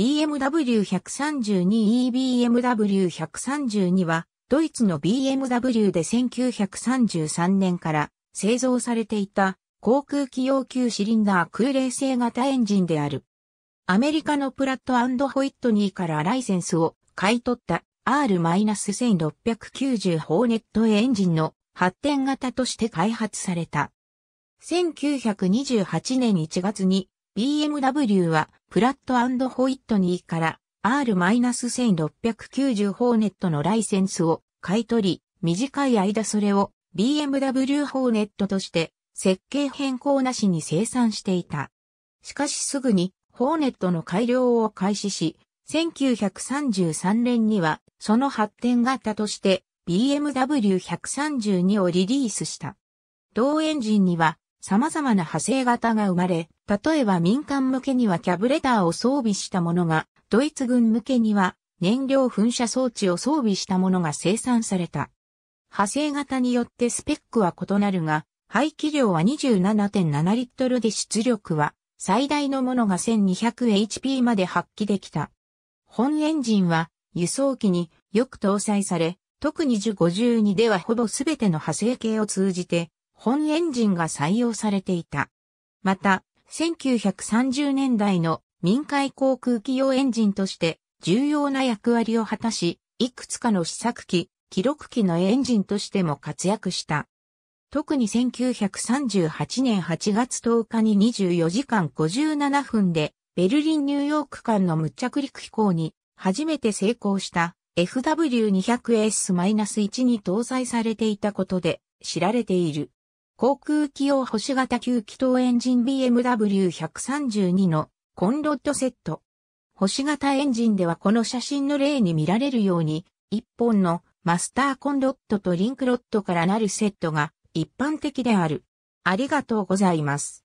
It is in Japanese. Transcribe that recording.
BMW132EBMW132 は、ドイツの BMW で1933年から製造されていた航空機用級シリンダー空冷製型エンジンである。アメリカのプラットホイットニーからライセンスを買い取った R-1690 ホーネットエンジンの発展型として開発された。1928年1月に BMW は、プラットホイットニーから R-1690 ホーネットのライセンスを買い取り、短い間それを BMW ホーネットとして設計変更なしに生産していた。しかしすぐにホーネットの改良を開始し、1933年にはその発展型として BMW132 をリリースした。同エンジンには様々な派生型が生まれ、例えば民間向けにはキャブレターを装備したものが、ドイツ軍向けには燃料噴射装置を装備したものが生産された。派生型によってスペックは異なるが、排気量は27.7リットルで出力は最大のものが 1200HP まで発揮できた。本エンジンは輸送機によく搭載され、特に1052ではほぼ全ての派生系を通じて本エンジンが採用されていた。また、1930年代の民間航空機用エンジンとして重要な役割を果たし、いくつかの試作機、記録機のエンジンとしても活躍した。特に1938年8月10日に24時間57分でベルリン・ニューヨーク間の無着陸飛行に初めて成功した FW200S-1 に搭載されていたことで知られている。航空機用星型9気筒エンジン BMW132 のコンロッドセット。星型エンジンではこの写真の例に見られるように、1本のマスターコンロッドとリンクロッドからなるセットが一般的である。ありがとうございます。